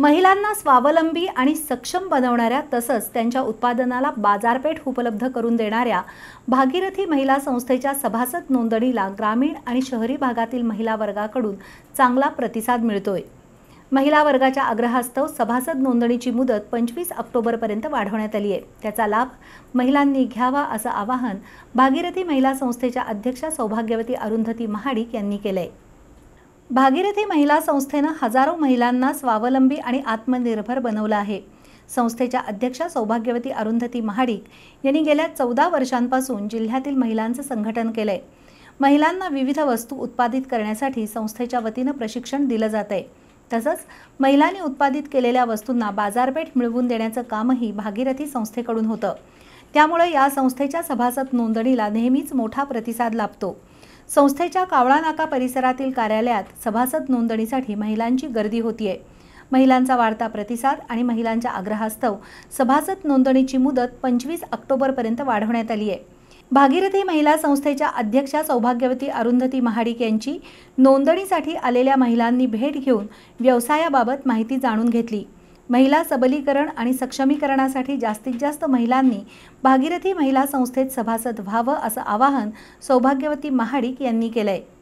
महिलांना स्वावलंबी आणि सक्षम बनवणाऱ्या तसंच त्यांच्या उत्पादनाला बाजारपेठ उपलब्ध करून देणाऱ्या भागीरथी महिला संस्थेच्या सभासद नोंदणीला ग्रामीण आणि शहरी भागातील महिला वर्गाकडून चांगला प्रतिसाद मिळतोय महिला वर्गाच्या आग्रहास्तव सभासद नोंदणीची मुदत पंचवीस ऑक्टोबरपर्यंत वाढवण्यात आली आहे त्याचा लाभ महिलांनी घ्यावा असं आवाहन भागीरथी महिला संस्थेच्या अध्यक्षा सौभाग्यवती अरुंधती महाडिक यांनी केलं आहे भागीरथी महिला संस्थेनं हजारो महिलांना स्वावलंबी आणि आत्मनिर्भर बनवलं आहे संस्थेच्या अध्यक्षा सौभाग्यवती अरुंधती महाडिक यांनी गेल्या चौदा वर्षांपासून जिल्ह्यातील महिलांचं संघटन केलंय महिलांना विविध वस्तू उत्पादित करण्यासाठी संस्थेच्या वतीनं प्रशिक्षण दिलं जात आहे तसंच महिलांनी उत्पादित केलेल्या वस्तूंना बाजारपेठ मिळवून देण्याचं कामही भागीरथी संस्थेकडून होतं त्यामुळे या संस्थेच्या सभासद नोंदणीला नेहमीच मोठा प्रतिसाद लाभतो संस्थेच्या कावळा नाका परिसरातील कार्यालयात सभासद नोंदणीसाठी महिलांची गर्दी होतीये महिलांचा वाढता प्रतिसाद आणि महिलांच्या आग्रहास्तव सभासद नोंदणीची मुदत पंचवीस ऑक्टोबरपर्यंत वाढवण्यात आली आहे भागीरथी महिला संस्थेच्या अध्यक्षा सौभाग्यवती अरुंधती महाडिक यांची नोंदणीसाठी आलेल्या महिलांनी भेट घेऊन व्यवसायाबाबत माहिती जाणून घेतली महिला सबलीकरण आणि सक्षमीकरणासाठी जास्तीत जास्त महिलांनी भागीरथी महिला संस्थेत सभासद व्हावं असं आवाहन सौभाग्यवती महाडिक यांनी केलं आहे